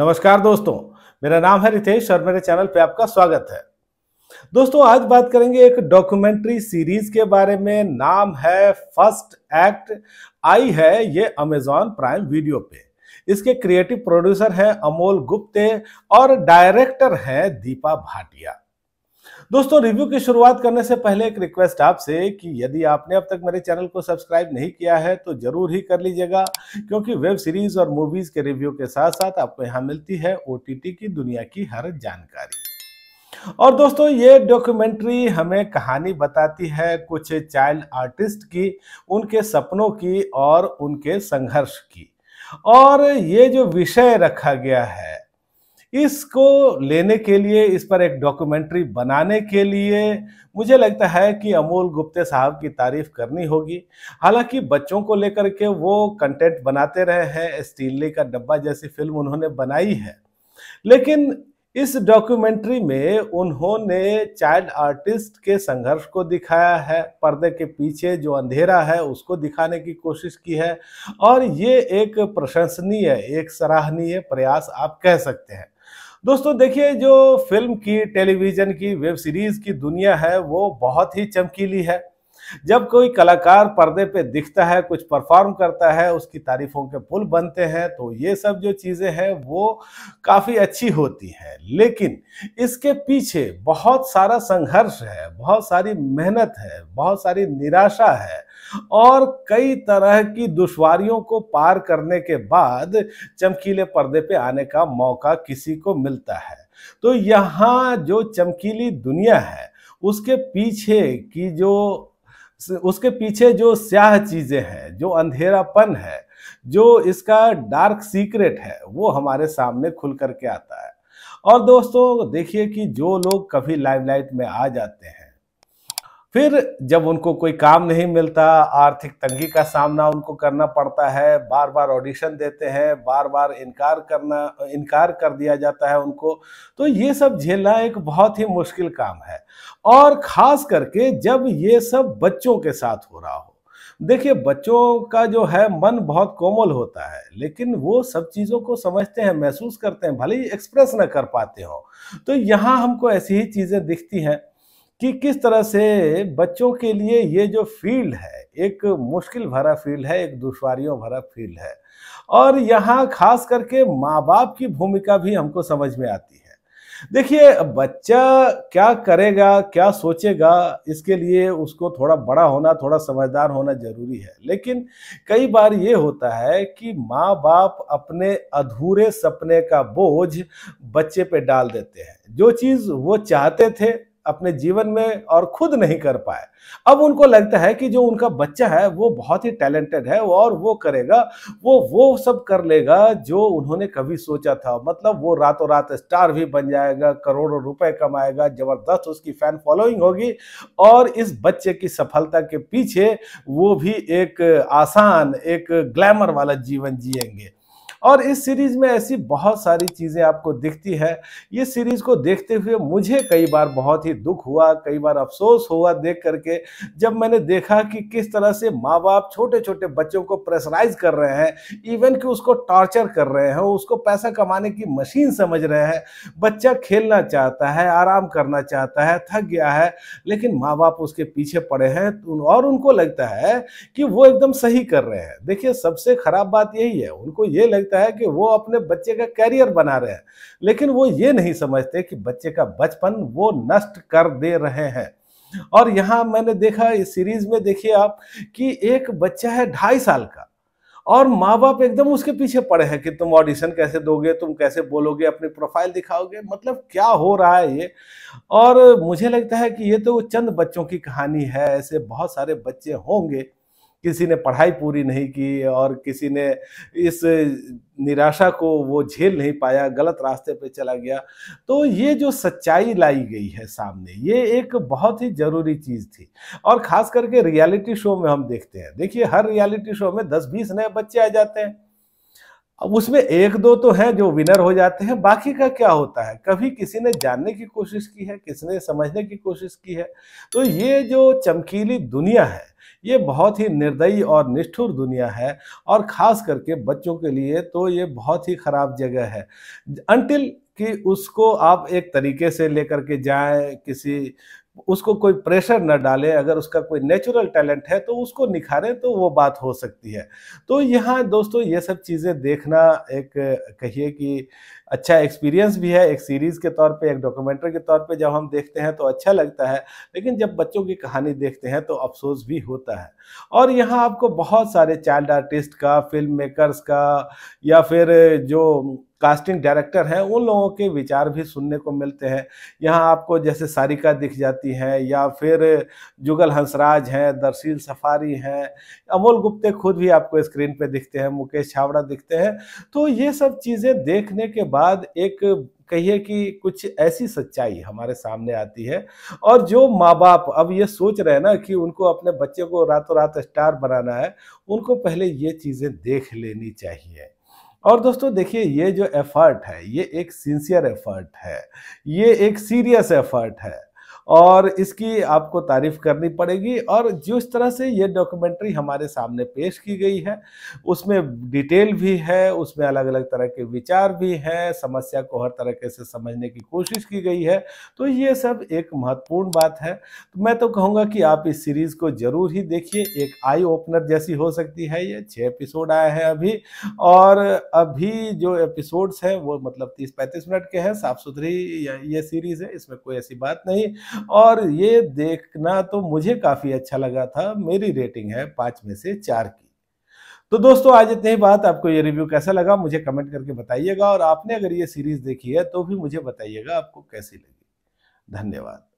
नमस्कार दोस्तों मेरा नाम है रितेश और मेरे चैनल पे आपका स्वागत है दोस्तों आज बात करेंगे एक डॉक्यूमेंट्री सीरीज के बारे में नाम है फर्स्ट एक्ट आई है ये अमेजॉन प्राइम वीडियो पे इसके क्रिएटिव प्रोड्यूसर हैं अमोल गुप्ते और डायरेक्टर हैं दीपा भाटिया दोस्तों रिव्यू की शुरुआत करने से पहले एक रिक्वेस्ट आपसे कि यदि आपने अब तक मेरे चैनल को सब्सक्राइब नहीं किया है तो जरूर ही कर लीजिएगा क्योंकि वेब सीरीज और मूवीज के रिव्यू के साथ साथ आपको यहाँ मिलती है ओ की दुनिया की हर जानकारी और दोस्तों ये डॉक्यूमेंट्री हमें कहानी बताती है कुछ चाइल्ड आर्टिस्ट की उनके सपनों की और उनके संघर्ष की और ये जो विषय रखा गया है इसको लेने के लिए इस पर एक डॉक्यूमेंट्री बनाने के लिए मुझे लगता है कि अमोल गुप्ते साहब की तारीफ करनी होगी हालांकि बच्चों को लेकर के वो कंटेंट बनाते रहे हैं स्टीलने का डब्बा जैसी फिल्म उन्होंने बनाई है लेकिन इस डॉक्यूमेंट्री में उन्होंने चाइल्ड आर्टिस्ट के संघर्ष को दिखाया है पर्दे के पीछे जो अंधेरा है उसको दिखाने की कोशिश की है और ये एक प्रशंसनीय एक सराहनीय प्रयास आप कह सकते हैं दोस्तों देखिए जो फिल्म की टेलीविज़न की वेब सीरीज़ की दुनिया है वो बहुत ही चमकीली है जब कोई कलाकार पर्दे पे दिखता है कुछ परफॉर्म करता है उसकी तारीफों के पुल बनते हैं तो ये सब जो चीज़ें हैं वो काफ़ी अच्छी होती हैं लेकिन इसके पीछे बहुत सारा संघर्ष है बहुत सारी मेहनत है बहुत सारी निराशा है और कई तरह की दुश्वारियों को पार करने के बाद चमकीले पर्दे पे आने का मौका किसी को मिलता है तो यहाँ जो चमकीली दुनिया है उसके पीछे की जो उसके पीछे जो स्याह चीज़ें हैं जो अंधेरापन है जो इसका डार्क सीक्रेट है वो हमारे सामने खुल करके आता है और दोस्तों देखिए कि जो लोग कभी लाइमलाइट में आ जाते हैं फिर जब उनको कोई काम नहीं मिलता आर्थिक तंगी का सामना उनको करना पड़ता है बार बार ऑडिशन देते हैं बार बार इनकार करना इनकार कर दिया जाता है उनको तो ये सब झेलना एक बहुत ही मुश्किल काम है और ख़ास करके जब ये सब बच्चों के साथ हो रहा हो देखिए बच्चों का जो है मन बहुत कोमल होता है लेकिन वो सब चीज़ों को समझते हैं महसूस करते हैं भले ही एक्सप्रेस ना कर पाते हो तो यहाँ हमको ऐसी ही चीज़ें दिखती हैं कि किस तरह से बच्चों के लिए ये जो फील्ड है एक मुश्किल भरा फील्ड है एक दुश्वारियों भरा फील्ड है और यहाँ खास करके माँ बाप की भूमिका भी हमको समझ में आती है देखिए बच्चा क्या करेगा क्या सोचेगा इसके लिए उसको थोड़ा बड़ा होना थोड़ा समझदार होना जरूरी है लेकिन कई बार ये होता है कि माँ बाप अपने अधूरे सपने का बोझ बच्चे पे डाल देते हैं जो चीज़ वो चाहते थे अपने जीवन में और खुद नहीं कर पाए अब उनको लगता है कि जो उनका बच्चा है वो बहुत ही टैलेंटेड है और वो करेगा वो वो सब कर लेगा जो उन्होंने कभी सोचा था मतलब वो रातों रात स्टार भी बन जाएगा करोड़ों रुपए कमाएगा जबरदस्त उसकी फैन फॉलोइंग होगी और इस बच्चे की सफलता के पीछे वो भी एक आसान एक ग्लैमर वाला जीवन जियेंगे और इस सीरीज में ऐसी बहुत सारी चीजें आपको दिखती है ये सीरीज को देखते हुए मुझे कई बार बहुत ही दुख हुआ कई बार अफसोस हुआ देख करके जब मैंने देखा कि किस तरह से माँ बाप छोटे छोटे बच्चों को प्रेसराइज कर रहे हैं इवन कि उसको टॉर्चर कर रहे हैं उसको पैसा कमाने की मशीन समझ रहे हैं बच्चा खेलना चाहता है आराम करना चाहता है थक गया है लेकिन माँ बाप उसके पीछे पड़े हैं तो और उनको लगता है कि वो एकदम सही कर रहे हैं देखिए सबसे खराब बात यही है उनको ये लगता देता है कि वो अपने बच्चे का कैरियर बना रहे हैं लेकिन वो ये नहीं समझते कि बच्चे का बचपन वो नष्ट कर दे रहे हैं और यहाँ मैंने देखा इस सीरीज में देखिए आप कि एक बच्चा है ढाई साल का और माँ बाप एकदम उसके पीछे पड़े हैं कि तुम ऑडिशन कैसे दोगे तुम कैसे बोलोगे अपनी प्रोफाइल दिखाओगे मतलब क्या हो रहा है ये और मुझे लगता है कि ये तो चंद बच्चों की कहानी है ऐसे बहुत सारे बच्चे होंगे किसी ने पढ़ाई पूरी नहीं की और किसी ने इस निराशा को वो झेल नहीं पाया गलत रास्ते पे चला गया तो ये जो सच्चाई लाई गई है सामने ये एक बहुत ही ज़रूरी चीज़ थी और ख़ास करके रियलिटी शो में हम देखते हैं देखिए हर रियलिटी शो में 10-20 नए बच्चे आ जाते हैं अब उसमें एक दो तो हैं जो विनर हो जाते हैं बाकी का क्या होता है कभी किसी ने जानने की कोशिश की है किसने समझने की कोशिश की है तो ये जो चमकीली दुनिया है ये बहुत ही निर्दयी और निष्ठुर दुनिया है और ख़ास करके बच्चों के लिए तो ये बहुत ही ख़राब जगह है अनटिल कि उसको आप एक तरीके से लेकर के जाएं किसी उसको कोई प्रेशर ना डाले अगर उसका कोई नेचुरल टैलेंट है तो उसको निखारें तो वो बात हो सकती है तो यहाँ दोस्तों ये सब चीज़ें देखना एक कहिए कि अच्छा एक्सपीरियंस भी है एक सीरीज़ के तौर पे एक डॉक्यूमेंट्री के तौर पे जब हम देखते हैं तो अच्छा लगता है लेकिन जब बच्चों की कहानी देखते हैं तो अफसोस भी होता है और यहाँ आपको बहुत सारे चाइल्ड आर्टिस्ट का फिल्म मेकर्स का या फिर जो कास्टिंग डायरेक्टर हैं उन लोगों के विचार भी सुनने को मिलते हैं यहाँ आपको जैसे सारिका दिख जाती हैं या फिर जुगल हंसराज हैं दर्शील सफारी हैं अमोल गुप्ते खुद भी आपको स्क्रीन पे दिखते हैं मुकेश छावड़ा दिखते हैं तो ये सब चीज़ें देखने के बाद एक कहिए कि कुछ ऐसी सच्चाई हमारे सामने आती है और जो माँ बाप अब ये सोच रहे हैं ना कि उनको अपने बच्चे को रातों रात स्टार बनाना है उनको पहले ये चीज़ें देख लेनी चाहिए और दोस्तों देखिए ये जो एफर्ट है ये एक सिंसियर एफर्ट है ये एक सीरियस एफर्ट है और इसकी आपको तारीफ करनी पड़ेगी और जिस तरह से ये डॉक्यूमेंट्री हमारे सामने पेश की गई है उसमें डिटेल भी है उसमें अलग अलग तरह के विचार भी हैं समस्या को हर तरह से समझने की कोशिश की गई है तो ये सब एक महत्वपूर्ण बात है तो मैं तो कहूँगा कि आप इस सीरीज़ को ज़रूर ही देखिए एक आई ओपनर जैसी हो सकती है ये छः एपिसोड आया है अभी और अभी जो एपिसोड्स हैं वो मतलब तीस पैंतीस मिनट के हैं साफ सुथरी ये सीरीज़ है इसमें कोई ऐसी बात नहीं और ये देखना तो मुझे काफ़ी अच्छा लगा था मेरी रेटिंग है पांच में से चार की तो दोस्तों आज इतनी ही बात आपको ये रिव्यू कैसा लगा मुझे कमेंट करके बताइएगा और आपने अगर ये सीरीज़ देखी है तो भी मुझे बताइएगा आपको कैसी लगी धन्यवाद